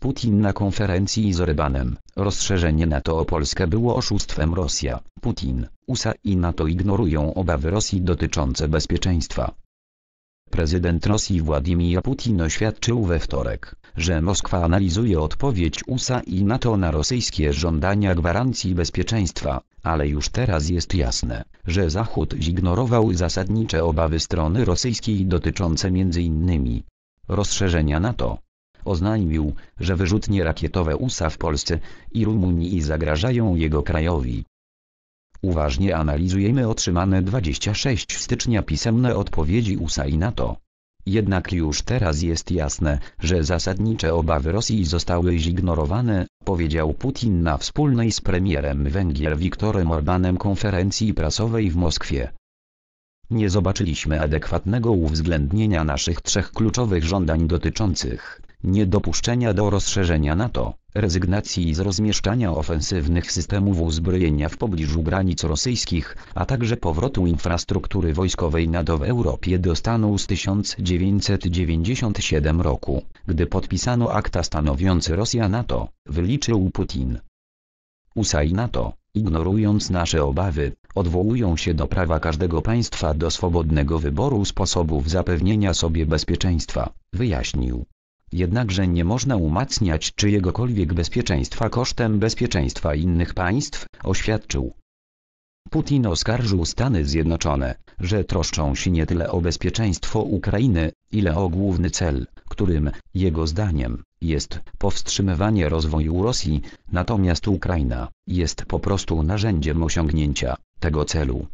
Putin na konferencji z Orbanem. Rozszerzenie NATO o Polskę było oszustwem Rosja. Putin, USA i NATO ignorują obawy Rosji dotyczące bezpieczeństwa. Prezydent Rosji Władimir Putin oświadczył we wtorek, że Moskwa analizuje odpowiedź USA i NATO na rosyjskie żądania gwarancji bezpieczeństwa, ale już teraz jest jasne, że Zachód zignorował zasadnicze obawy strony rosyjskiej dotyczące m.in. rozszerzenia NATO oznajmił, że wyrzutnie rakietowe USA w Polsce i Rumunii zagrażają jego krajowi. Uważnie analizujemy otrzymane 26 stycznia pisemne odpowiedzi USA i NATO. Jednak już teraz jest jasne, że zasadnicze obawy Rosji zostały zignorowane, powiedział Putin na wspólnej z premierem Węgier Viktorem Orbanem konferencji prasowej w Moskwie. Nie zobaczyliśmy adekwatnego uwzględnienia naszych trzech kluczowych żądań dotyczących niedopuszczenia do rozszerzenia NATO, rezygnacji z rozmieszczania ofensywnych systemów uzbrojenia w pobliżu granic rosyjskich, a także powrotu infrastruktury wojskowej NATO w Europie do stanu z 1997 roku, gdy podpisano akta stanowiący Rosja-NATO, wyliczył Putin. USA i NATO, ignorując nasze obawy, odwołują się do prawa każdego państwa do swobodnego wyboru sposobów zapewnienia sobie bezpieczeństwa, wyjaśnił. Jednakże nie można umacniać czyjegokolwiek bezpieczeństwa kosztem bezpieczeństwa innych państw, oświadczył. Putin oskarżył Stany Zjednoczone, że troszczą się nie tyle o bezpieczeństwo Ukrainy, ile o główny cel, którym, jego zdaniem, jest powstrzymywanie rozwoju Rosji, natomiast Ukraina jest po prostu narzędziem osiągnięcia tego celu.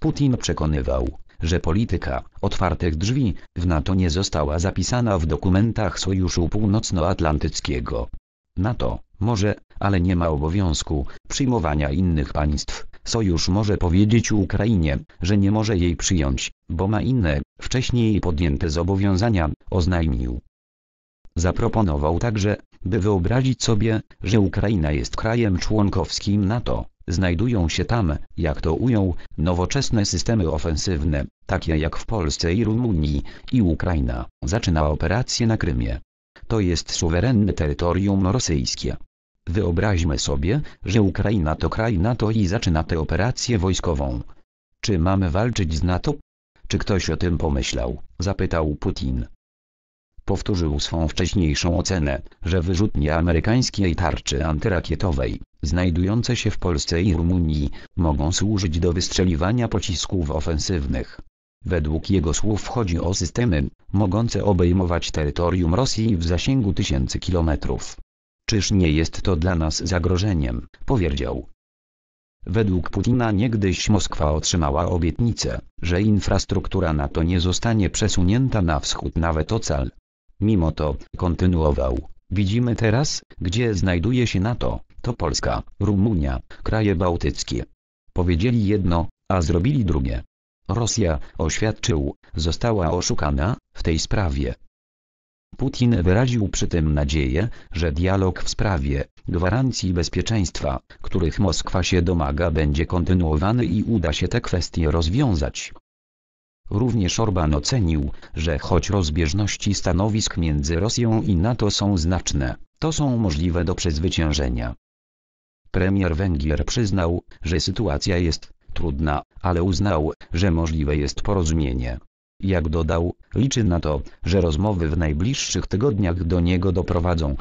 Putin przekonywał, że polityka otwartych drzwi w NATO nie została zapisana w dokumentach Sojuszu Północnoatlantyckiego. NATO może, ale nie ma obowiązku przyjmowania innych państw. Sojusz może powiedzieć Ukrainie, że nie może jej przyjąć, bo ma inne, wcześniej podjęte zobowiązania, oznajmił. Zaproponował także, by wyobrazić sobie, że Ukraina jest krajem członkowskim NATO, znajdują się tam, jak to ujął, nowoczesne systemy ofensywne, takie jak w Polsce i Rumunii, i Ukraina, zaczyna operację na Krymie. To jest suwerenne terytorium rosyjskie. Wyobraźmy sobie, że Ukraina to kraj NATO i zaczyna tę operację wojskową. Czy mamy walczyć z NATO? Czy ktoś o tym pomyślał? Zapytał Putin powtórzył swą wcześniejszą ocenę, że wyrzutnie amerykańskiej tarczy antyrakietowej, znajdujące się w Polsce i Rumunii, mogą służyć do wystrzeliwania pocisków ofensywnych. Według jego słów chodzi o systemy, mogące obejmować terytorium Rosji w zasięgu tysięcy kilometrów. Czyż nie jest to dla nas zagrożeniem, powiedział. Według Putina niegdyś Moskwa otrzymała obietnicę, że infrastruktura NATO nie zostanie przesunięta na wschód nawet ocal, Mimo to, kontynuował, widzimy teraz, gdzie znajduje się NATO, to Polska, Rumunia, kraje bałtyckie. Powiedzieli jedno, a zrobili drugie. Rosja, oświadczył, została oszukana, w tej sprawie. Putin wyraził przy tym nadzieję, że dialog w sprawie gwarancji bezpieczeństwa, których Moskwa się domaga będzie kontynuowany i uda się te kwestie rozwiązać. Również Orban ocenił, że choć rozbieżności stanowisk między Rosją i NATO są znaczne, to są możliwe do przezwyciężenia. Premier Węgier przyznał, że sytuacja jest trudna, ale uznał, że możliwe jest porozumienie. Jak dodał, liczy na to, że rozmowy w najbliższych tygodniach do niego doprowadzą.